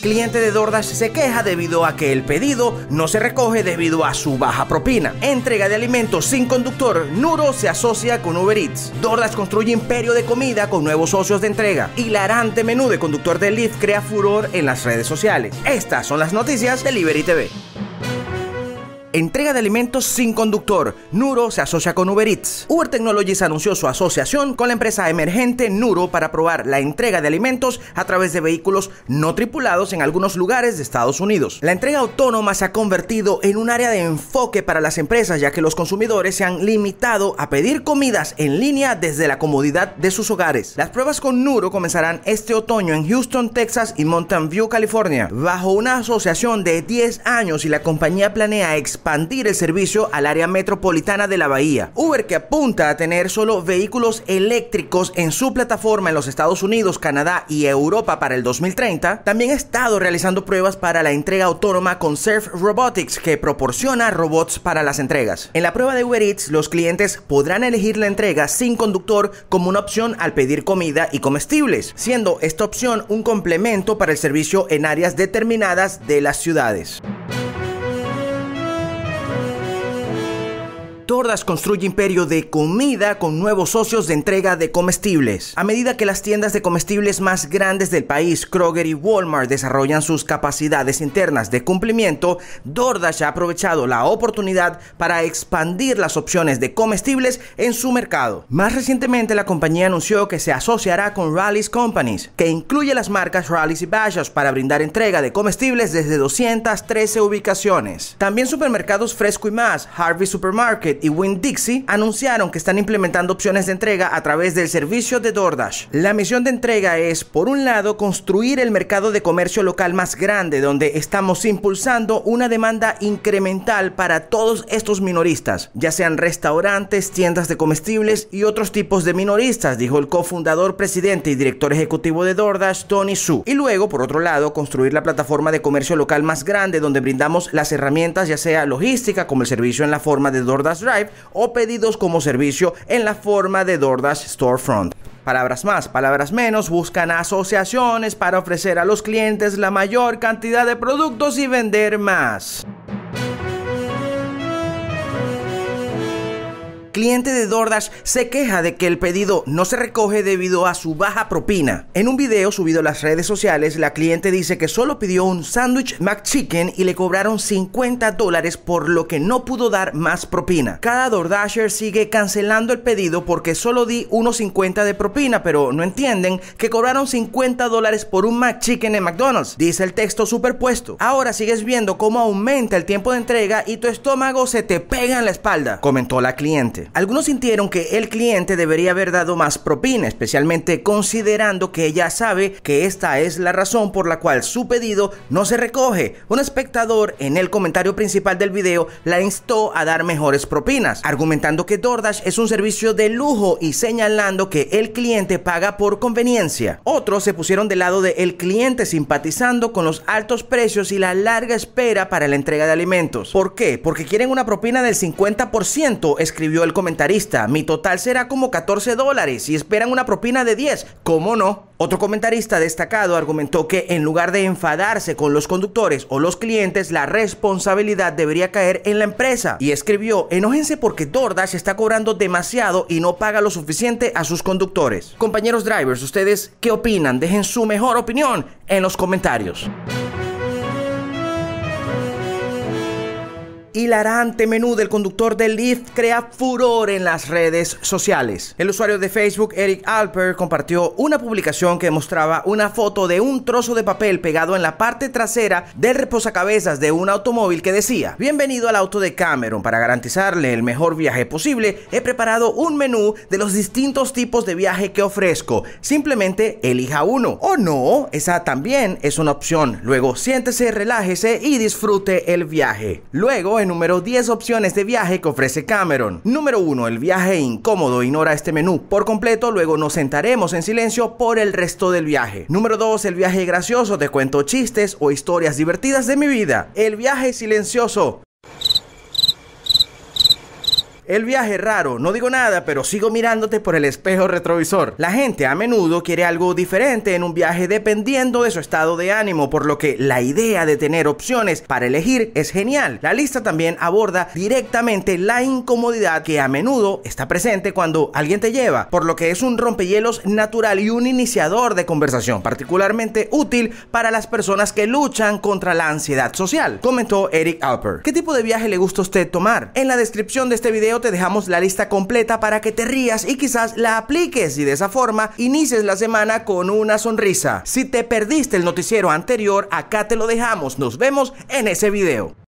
Cliente de Dordas se queja debido a que el pedido no se recoge debido a su baja propina. Entrega de alimentos sin conductor. Nuro se asocia con Uber Eats. Dordas construye imperio de comida con nuevos socios de entrega. Hilarante menú de conductor de Lyft crea furor en las redes sociales. Estas son las noticias de Liberty TV. Entrega de alimentos sin conductor. Nuro se asocia con Uber Eats. Uber Technologies anunció su asociación con la empresa emergente Nuro para probar la entrega de alimentos a través de vehículos no tripulados en algunos lugares de Estados Unidos. La entrega autónoma se ha convertido en un área de enfoque para las empresas ya que los consumidores se han limitado a pedir comidas en línea desde la comodidad de sus hogares. Las pruebas con Nuro comenzarán este otoño en Houston, Texas y Mountain View, California, bajo una asociación de 10 años y la compañía planea expandir expandir el servicio al área metropolitana de la Bahía. Uber que apunta a tener solo vehículos eléctricos en su plataforma en los Estados Unidos, Canadá y Europa para el 2030, también ha estado realizando pruebas para la entrega autónoma con Surf Robotics que proporciona robots para las entregas. En la prueba de Uber Eats, los clientes podrán elegir la entrega sin conductor como una opción al pedir comida y comestibles, siendo esta opción un complemento para el servicio en áreas determinadas de las ciudades. Dordash construye imperio de comida con nuevos socios de entrega de comestibles. A medida que las tiendas de comestibles más grandes del país, Kroger y Walmart, desarrollan sus capacidades internas de cumplimiento, DoorDash ha aprovechado la oportunidad para expandir las opciones de comestibles en su mercado. Más recientemente, la compañía anunció que se asociará con Rally's Companies, que incluye las marcas Rally's y Bashas para brindar entrega de comestibles desde 213 ubicaciones. También supermercados Fresco y Más, Harvey Supermarket, y windixie dixie anunciaron que están implementando opciones de entrega a través del servicio de DoorDash. La misión de entrega es, por un lado, construir el mercado de comercio local más grande, donde estamos impulsando una demanda incremental para todos estos minoristas, ya sean restaurantes, tiendas de comestibles y otros tipos de minoristas, dijo el cofundador, presidente y director ejecutivo de DoorDash, Tony Su. Y luego, por otro lado, construir la plataforma de comercio local más grande, donde brindamos las herramientas, ya sea logística como el servicio en la forma de DoorDash o pedidos como servicio en la forma de DoorDash Storefront. Palabras más, palabras menos, buscan asociaciones para ofrecer a los clientes la mayor cantidad de productos y vender más. cliente de DoorDash se queja de que el pedido no se recoge debido a su baja propina. En un video subido a las redes sociales, la cliente dice que solo pidió un sándwich McChicken y le cobraron 50 dólares por lo que no pudo dar más propina. Cada DoorDasher sigue cancelando el pedido porque solo di 1.50 de propina, pero no entienden que cobraron 50 dólares por un McChicken en McDonald's, dice el texto superpuesto. Ahora sigues viendo cómo aumenta el tiempo de entrega y tu estómago se te pega en la espalda, comentó la cliente. Algunos sintieron que el cliente debería haber dado más propina, especialmente considerando que ella sabe que esta es la razón por la cual su pedido no se recoge. Un espectador en el comentario principal del video la instó a dar mejores propinas, argumentando que DoorDash es un servicio de lujo y señalando que el cliente paga por conveniencia. Otros se pusieron del lado del cliente simpatizando con los altos precios y la larga espera para la entrega de alimentos. ¿Por qué? Porque quieren una propina del 50%, escribió el comentarista, mi total será como 14 dólares y esperan una propina de 10. ¿Cómo no? Otro comentarista destacado argumentó que en lugar de enfadarse con los conductores o los clientes, la responsabilidad debería caer en la empresa. Y escribió, enójense porque se está cobrando demasiado y no paga lo suficiente a sus conductores. Compañeros drivers, ¿ustedes qué opinan? Dejen su mejor opinión en los comentarios. hilarante menú del conductor del Lyft crea furor en las redes sociales. El usuario de Facebook, Eric Alper, compartió una publicación que mostraba una foto de un trozo de papel pegado en la parte trasera del reposacabezas de un automóvil que decía, bienvenido al auto de Cameron, para garantizarle el mejor viaje posible, he preparado un menú de los distintos tipos de viaje que ofrezco, simplemente elija uno. O no, esa también es una opción, luego siéntese, relájese y disfrute el viaje. Luego, Número 10 opciones de viaje que ofrece Cameron. Número 1. El viaje incómodo. Ignora este menú por completo, luego nos sentaremos en silencio por el resto del viaje. Número 2. El viaje gracioso. Te cuento chistes o historias divertidas de mi vida. El viaje silencioso. El viaje raro, no digo nada, pero sigo mirándote por el espejo retrovisor. La gente a menudo quiere algo diferente en un viaje dependiendo de su estado de ánimo, por lo que la idea de tener opciones para elegir es genial. La lista también aborda directamente la incomodidad que a menudo está presente cuando alguien te lleva, por lo que es un rompehielos natural y un iniciador de conversación particularmente útil para las personas que luchan contra la ansiedad social, comentó Eric Alper. ¿Qué tipo de viaje le gusta a usted tomar? En la descripción de este video te dejamos la lista completa para que te rías y quizás la apliques y de esa forma inicies la semana con una sonrisa. Si te perdiste el noticiero anterior, acá te lo dejamos. Nos vemos en ese video.